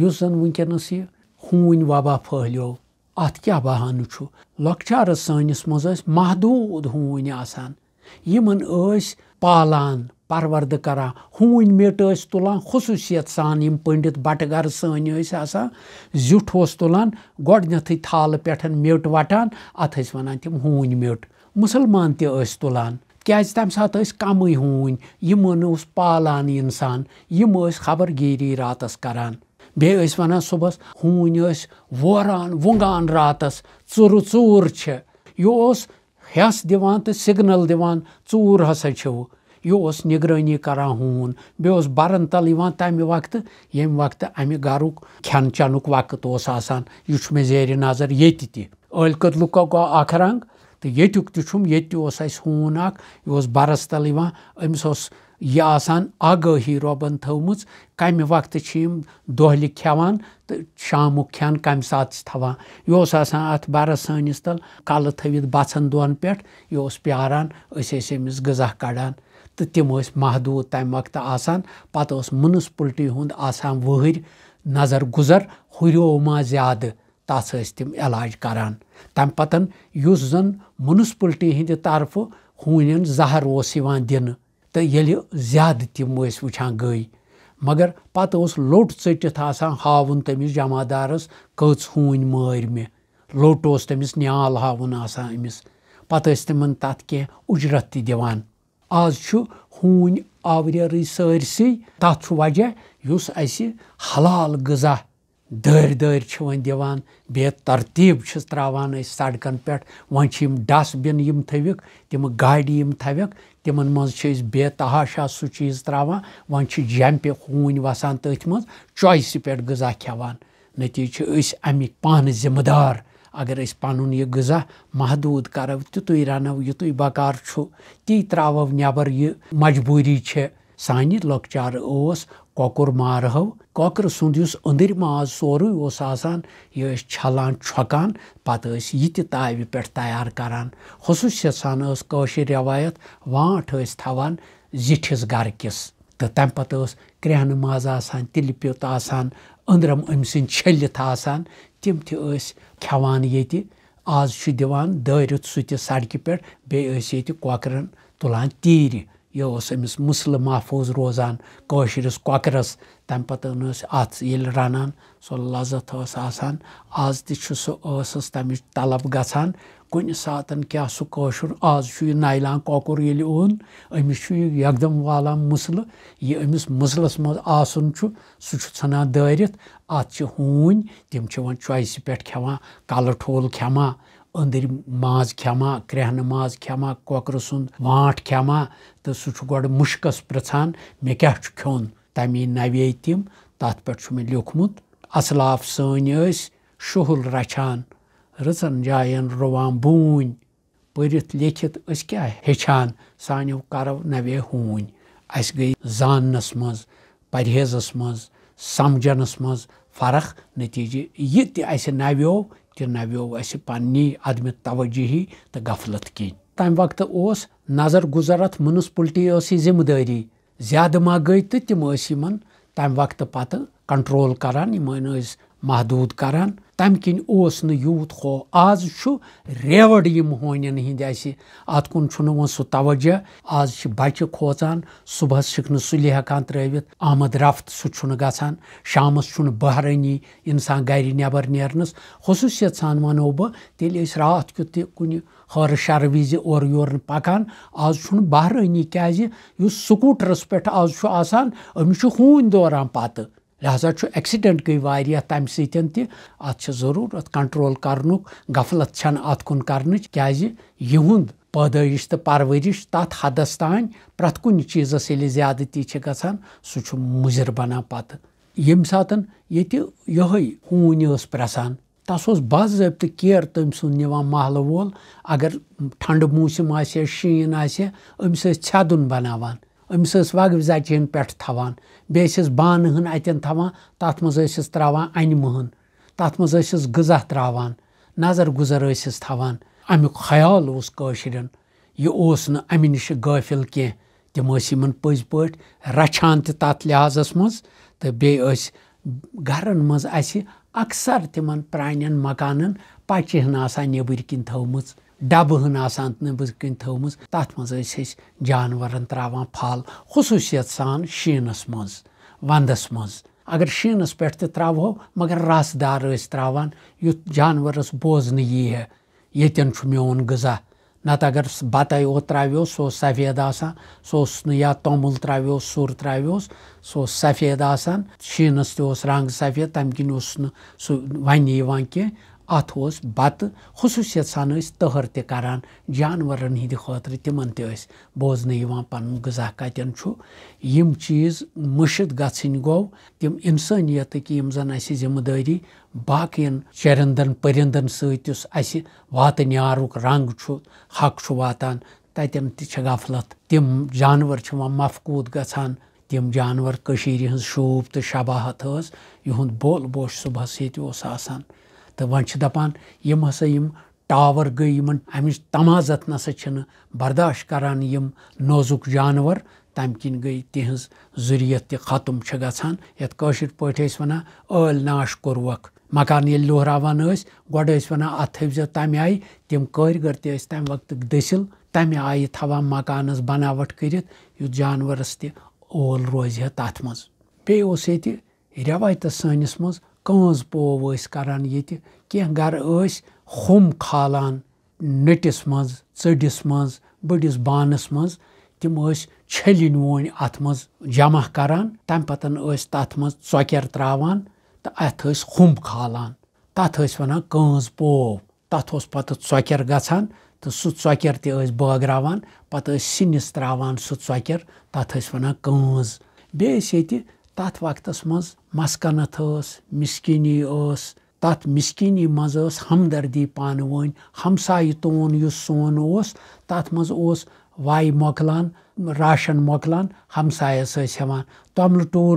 یُس امپینس یہ ہون وبا محدوٗد ہوٗنۍ آسان لکچارس ٲسۍ پالان محدود ہن ہوٗنۍ میٚٹ ٲسۍ تُلان خصوٗصیت سان یِم پٔنڈِت سٲنۍ ٲسۍ آسان پنڈت بٹ گر سن زی تال مٹ وٹان میٚٹ مُسلمان تہِ ٲسۍ تُلان کیازِ تَمہِ ساتہٕ کچ تمہ سات کم اوس پالان اِنسان یِم ٲسۍ خبر گیٖری راتَس کَران بیٚیہِ ٲسۍ وَنان صُبحَس ہوٗنۍ ٲسۍ ووران وُنٛگان راتَس ژُرٕ ژوٗر چھِ یہِ ونگان راتس چر ظور یہس دگنل دور ہسا اوس بَرَن تَل یِوان تَمہِ وقتہٕ ییٚمہِ وقتہٕ اَمہِ گَرُک کھٮ۪ن چٮ۪نُک وقت اوس آسان یہِ چھُ مےٚ زیرِ نظر ییٚتہِ تہِ کٔدلُک گوٚو اَکھ رنٛگ تو یہ تم یہ اس برس تل یہ امس یہ آگاہی ربن تھان شامک کم سات تا یہ برس سنس تل کل تانس غزہ کڑان وقتہٕ آسان محدود اوس وقت ہُنٛد آسان ہند نظر گُزر ہُریو ما زیادٕ تس تم علاج کر تم پتنس زن منسپلٹی ہند طرف ہونی زہر تہٕ ییٚلہِ زیادٕ تِم ٲسۍ وٕچھان گٔے مگر اوس لوٚٹ ژٔٹِتھ آسان ہاوُن تٔمِس کٔژ ہوٗنۍ مٲرۍ مےٚ لوٚٹ اوس تٔمِس نیال ہاوُن آسان أمِس مٹ ٲسۍ نال ہاؤن کینٛہہ اُجرت تہِ دِوان آز چھُ ہوٗنۍ آوریرٕے سٲرسٕے سرس چھُ وجہ یُس اس حلال غذا چھِ وۄنۍ دِوان بے ترتیٖب چھِس ترٛاوان أسۍ سڑکَن پٮ۪ٹھ وۄنۍ چھِ یِم یِم ڈَسٹ بِن تھٲوِکھ گاڑِ یِم کیس تِمَن منٛز چھِ أسۍ بے تحاشا سُہ چیٖز ترٛاوان وۄنۍ چھِ جَمپہِ ہوٗنۍ وَسان تٔتھۍ منٛز چویسہِ پٮ۪ٹھ غذا کھٮ۪وان پذا چھِ أسۍ اَمِکۍ پانہٕ ذِمہٕ دار اگر أسۍ پَنُن یہِ غذا محدوٗد کَرو محدود رَنو تنو بَکار چھُ تی ترٛاوو یہِ مجبوٗری چھےٚ سانہِ لۄکچارٕ لکچار کۄکُر مارہو کۄکرٕ سُنٛد یُس أنٛدٕرۍ ماز سورُے اوس آسان یہِ ٲسۍ ٲسۍ چھۄکان ککر مارو کھند اس ما سور یہ چکا پتہ یہ تاب پیار کرصوصی ساشر روایت وانٹ تہٕ زرک تو ٲس گرہ ماز آسان آسان آسان تِلہِ پیوٚت أنٛدرَم أمۍ سٕنٛدۍ چھٔلِتھ تِم تہِ ٲسۍ کھٮ۪وان ییٚتہِ آز چھُ دِوان دٲرِتھ سُہ تہِ سڑکہِ پٮ۪ٹھ بیٚیہِ ٲسۍ ییٚتہِ کۄکرَن تُلان تیٖرِ یہ اس مسل محفوظ چھُ سُہ تمہیں رزت طلب گژھان کُنہِ سوس کیٛاہ سُہ کٲشُر آز چھُ یہِ نایلان کۄکُر ییٚلہِ اوٚن أمِس چھُ یہِ یقدم والان مٕسلہٕ یہِ أمِس منٛز آسُن چھُ چھُ سُہ ژھٕنان دٲرِتھ مسل چھِ ہوٗنۍ تِم چھِ وۄنۍ ہمچ پٮ۪ٹھ کھٮ۪وان کل ٹول کھٮ۪وان अंदर माज खेमा کرٛٮ۪ہنہٕ ماز کھٮ۪ما کۄکرٕ سُنٛد وانٛٹھ کھٮ۪ما تہٕ سُہ چھُ گۄڈٕ مُشکَس پرٛژھان مےٚ کیاہ چھُ کھیوٚن تَمی نَوے تِم تَتھ پٮ۪ٹھ چھُ مےٚ لیوٗکھمُت اَصلاف سٲنۍ ٲسۍ شُہُل رَچھان رٕژَن جایَن رُوان بوٗنۍ پٔرِتھ لیٚکھِتھ أسۍ کیاہ ہیٚچھان سانیو کَرو نَوے ہوٗنۍ اَسہِ گٔے زاننَس منٛز پَرہیزَس منٛز سَمجھنَس منٛز فرق نٔتیٖجہِ یہِ تہِ اَسہِ نَویو تہ نویو اس پنہ عدمت توجہی تو غفلت کن تمہ وقت اس نظر گزرت منسپلٹی یسی ذمہ داری زیادہ ما گئی تو تم تمہ وقت پتہ کنٹرول کران محدود کران تم کن اوس یوت خو آز ریوڑ یہ ہونی ہند ات کن سہ توجہ آز بچہ کھوچان صبحس صبح سلی ہکان تروت آمد رفت سن گامس بہرانی انسان گھر نبر نیرنس خصوصیت سان ونو بہ تیل رات کت تہ کن ور شر وز اور یور پکان آز بہرانی کس سکوٹرس پہ آز آسان امس ہون دوران پتہ لہذا اکسڈینٹ گئی وم ستھے تہ اتھورت کنٹرول کرفلت چھ اتنچ کہن پیدائش تو پرورش تدس تین پریتھ کن چیز زیادتی گانا سہضر بنان پتہ یم سات یہ ہون یس پریسان تس باضابطہ کیر سُنٛد نِوان محلہٕ وول اگر ٹھنٛڈٕ آسہِ آسہِ شیٖن ٹھنڈ أمِس ٲسۍ ژھٮ۪دُن بنان امس وگ زن پاس بانہ ہن منٛز ٲسِس ترٛاوان مسس ترا انم منٛز ٲسِس غذا ترٛاوان نظر گُزر ٲسِس تھاوان امی خیال اوس اوس کٲشرٮ۪ن یہِ نہٕ نِش غٲفِل کینٛہہ تِم ٲسۍ پٔزۍ پٲٹھۍ اسشل کی پز پاٹ رچان تر لحاظ میس گھر مزہ اکثر تمہ پران مکان پچہ ہن نبر کِنۍ تھٲومٕژ ڈبہٕ ہن آسان کِنۍ تھٲومٕژ تَتھ منٛز ٲسۍ أسۍ جانور ترا پھل خصوٗصیت سان شینس مز و مز اگر پٮ۪ٹھ تہِ ترو مگر رَس دار ٲسۍ ورس یُتھ جانور بوزنہٕ یی ہے ییٚتٮ۪ن چھُ میون غذا نت اگر سُہ اوس سفید آسان سُہ اوس نہٕ یا توٚمُل تراس سُر سید سُہ اوس سفید آسان تہِ اوس رنٛگ سفید تَمہِ کِنۍ اوس نہٕ سُہ وَنہِ یِوان کی ات بت خصوصیت سان تہر تران جانورن ہند خاطر تس بوزن پن غذا کتن چیز مشت گھن گو تم انسانیت یم زن ذمہ داری باقی چرندن پرندن ستس ستھر وات یارک رنگ حق واتان تتن تفلت تم جانور مفقوط گھان تم جانور کش شوب تو شباہت ثہد بول بوش صبح س تو و دپان ٹاور گئی انچ تمازت نسا برداشت کران چرداشت کرزک جانور تمہ گئی تہذیت تتم گاشر پاٹ و عل ناش کوروک مکان ییٚلہِ ٲسۍ ٲسۍ گۄڈٕ وَنان اَتھ تھٲوزیو تَمہِ آیہِ تِم کٲرۍگر تہِ ٲسۍ تَمہِ وقتٕکۍ دٔسِل تَمہِ آیہِ تھاوان مکانَس دسل کٔرِتھ یُتھ جانوَرَس تہِ اول روزِ ہا تَتھ منٛز بیٚیہِ اوس ییٚتہِ رٮ۪وایتَس سٲنِس منٛز کٲنٛز پوو ٲسۍ کَران ییٚتہِ کینٛہہ گَرٕ ٲسۍ ہوٚم کھالان نٔٹِس منٛز ژٔڈِس منٛز بٔڑِس بانَس منٛز تِم ٲسۍ چھٔلِنۍ ووٗنۍ اَتھ منٛز جمع کَران تَمہِ پَتہٕ ٲسۍ تَتھ منٛز ژۄکٮ۪ر ترٛاوان تہٕ اَتھ ٲسۍ ہوٚم کھالان تَتھ ٲسۍ وَنان کٲنٛز پوو تَتھ اوس پَتہٕ ژۄکٮ۪ر گژھان تہٕ سُہ ژۄکٮ۪ر تہِ ٲسۍ بٲگراوان پَتہٕ ٲسۍ سِنِس ترٛاوان سُہ ژۄکٮ۪ر تَتھ ٲسۍ وَنان کٲنٛز بیٚیہِ ٲسۍ ییٚتہِ تَتھ تق وقت مسکنت تَتھ مسکنی منٛز ٲس ہمدردی پانہٕ ؤنۍ ہمسایہِ تون یُس سون اوس اوس تَتھ منٛز وایہِ وایہِ مۄکلان مۄکلان راشَن ہمسایَس ٲسۍ ہٮ۪وان توٚملہٕ ٹوٗر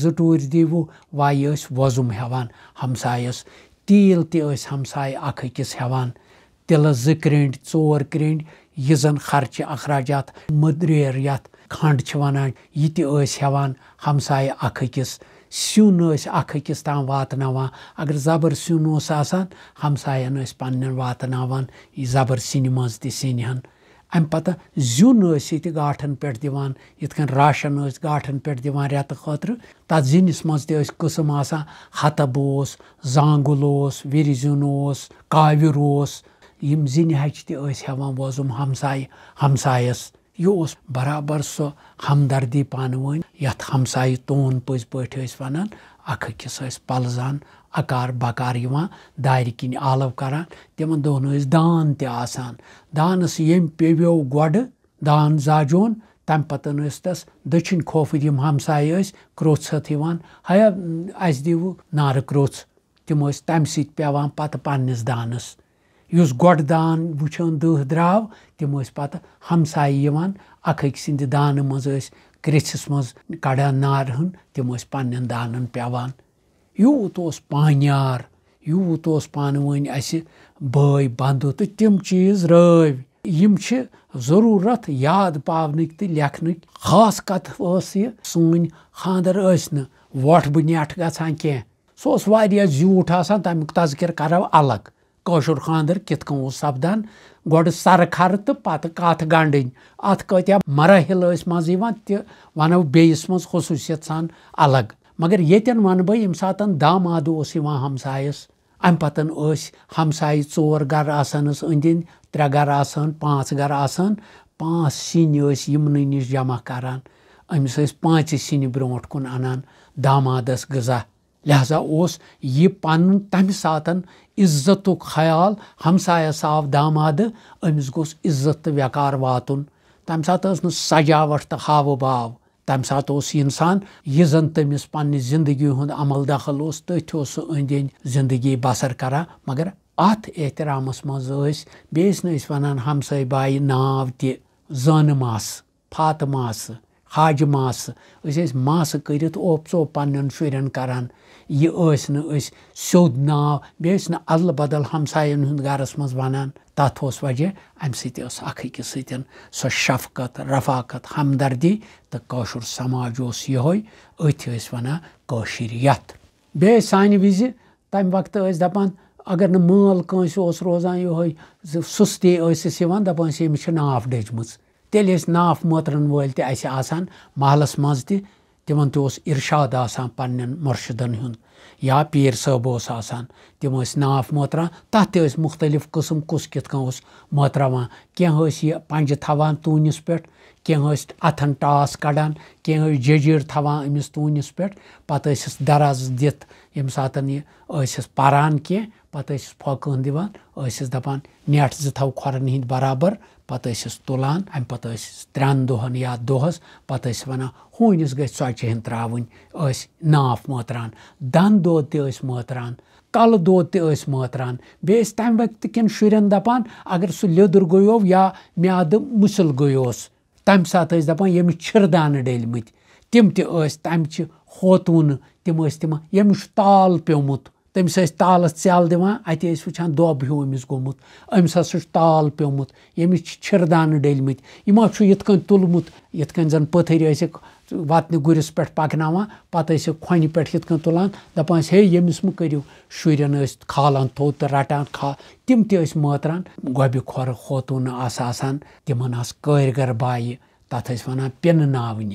زٕ ٹوٗرۍ ٲسۍ وۄزُم ہٮ۪وان ہمسایَس تیٖل تہِ ٲسۍ ٹور اَکھ أکِس ہٮ۪وان تِلہٕ زٕ کرٛیٚنٛڈۍ ژور کرٛیٚنٛڈۍ یہِ زَن خرچہِ اخراجات مٔدریر یَتھ کھنڈ ونان یہ تیوان ہمسائے تیوانس اکس اکس تام تاتنان اگر زبر سنسان ہمسن پن زبر مز واتنان سین امہ پتہ زی گاٹن پھٹ کن راشن گاٹن رت خاطر تر زنس مز قسم آتب زانگل وری زمہ ہچ تیو وزم ہمسائ ہمسائ یہ اس برابر سو ہمدردی ون یت ہمسائے تون پز پٹ ون اکس پلزان اکار بکار دار کن آلو کران کم دہن دان دانس یم دان پو دان زاجون تم پتنس تس دچن خوف یم ہمسائے ہیا اس دیو نار کروت تم سیت پیوان پتہ پنس دانس یُس گۄڈٕ دان وٕچھان دٔہ درٛاو تِم ٲسۍ ٲسۍ پَتہٕ ہمسایہِ یِوان اَکھ أکۍ سٕنٛدِ دانہٕ منٛز منٛز و دہ تِم ٲسۍ پنٛنٮ۪ن دانَن پٮ۪وان یوٗت اوس پانیار یوٗت اوس پانہٕ ؤنۍ اَسہِ بٲے یوت تہٕ تِم چیٖز رٲوۍ یِم چھِ راضورت یاد پاونٕکۍ تہٕ لیکھنٕکۍ خاص ٲس یہِ سٲنۍ ٲسۍ نہٕ وۄٹھ بہٕ نٮ۪ٹھ گژھان کینٛہہ سُہ اوس واریاہ زیوٗٹھ آسان تَمیُک آذکر کَرو الگ کوشر خاندر کت سپدان گو سرخر تو پتہ کت گنڈ اتیا مراحل غس مزان ونو بیس مز خصوصیت سان الگ مگر یہ وات دام ہمسائس امہ پتن ہمسائ ٹور گر آس ادے گر آ پانچ گران پانچ سنس من نش جمع کران کرانس پانچ سن برو کن انان دامادس غذا لہذا اس پن تمہ سات عزت خیال ہمسائ آو داماد گوس عزت تو وقار وات تمہ سات نا سجاوٹ تو ہاو باو تمہ سات انسان یہ زن تم پہ زندگی ہند عمل دخل اس تھی سن زندگی بسر كر مگر ات احترام مز بیس نمسائئی بائی ناؤ تہ زماس فات ماس حاجہِ ماسہٕ أسۍ ٲسۍ ماسہٕ کٔرِتھ اوٚپ ژوٚپ پنٛنٮ۪ن شُرٮ۪ن کَران یہِ ٲسۍ نہٕ أسۍ سیوٚد ناو بیٚیہِ ٲسۍ نہٕ اَدلہٕ بدل ہمسایَن ہُنٛد گَرَس منٛز وَنان تَتھ اوس وجہ اَمہِ سۭتۍ ٲس اَکھ أکِس سۭتۍ سۄ شفقت رفاقت ہمدردی تہٕ کٲشُر سماج اوس یِہوے أتھۍ ٲسۍ وَنان کٲشِر یَتھ بیٚیہِ ٲسۍ سانہِ وِزِ تَمہِ وقتہٕ ٲسۍ دَپان اگر نہٕ مٲل کٲنٛسہِ اوس روزان یِہوے سُستی ٲسِس یِوان دَپان ٲسۍ أمِس چھِ ناف دٔجمٕژ تل ناف محترن ول تے اہر آحلس مز ترشاد آنا پن مرشدن یا پیر صبح تم ناف محتران تت تخت قسم کت موتران کی پنجہ تعان طونس پہ اتن ٹاس کڑان کی ججر تھانس طونس پتہ ارازس دم سات پاران کی پتہ اوکن دانس دا نٹ زو کورن ہند برابر تُلان اَمہِ پتہٕ امہ ترٛٮ۪ن دۄہَن یا دۄہَس پتہٕ ٲسۍ وَنان ہوٗنِس گژھِ ژۄچہِ ہونس ترٛاوٕنۍ ٲسۍ ناف مٲتران مان دند دان کل دود ٲسۍ تَمہِ وقتہٕ کٮ۪ن شُرٮ۪ن دَپان اگر سُہ یا تَمہِ ساتہٕ ٲسۍ سہ لی گیا میاد تِم تہِ ٲسۍ تَمہِ چہِ ہوتوٗنہٕ تِم ٲسۍ تِمَن ییٚمِس چھُ تال پیوٚمُت تٔمِس ٲسۍ تالَس ژٮ۪ل دِوان اَتہِ ٲسۍ وٕچھان دۄب ہیوٗ أمِس گوٚمُت أمِس ہَسا چھُ تال پیوٚمُت ییٚمِس چھِ ڈٔلمٕتۍ یِمو چھُ یِتھ یِتھ کٔنۍ کٔنۍ تُلمُت زَن پٔتھٕرۍ ٲسِکھ وَتنہِ گُرِس پٮ۪ٹھ پَکناوان پَتہٕ ٲسِکھ کھۄنہِ پٮ۪ٹھ یِتھ کٔنۍ تُلان دَپان ٲسۍ ہے ییٚمِس مہٕ کٔرِو شُرٮ۪ن ٲسۍ کھالان تھوٚد تہٕ رَٹان کھا تِم یمس مہو شرین کالان تود رٹان تم تران گور خوتن آمن بایہِ تَتھ ٲسۍ وَنان پِنہٕ ناونہِ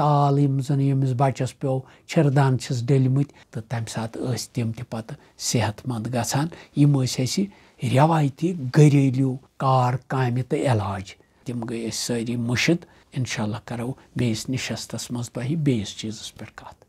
تال ذہ یمس بچوں پیچ چردانس ڈل مت تمہ سات تم تحت مند گمہ روائتی گریلو کار کام تو علاج تم گے اسری مشت انشاء اللہ کرو بیس نشستس مزہ بیس چیز پہ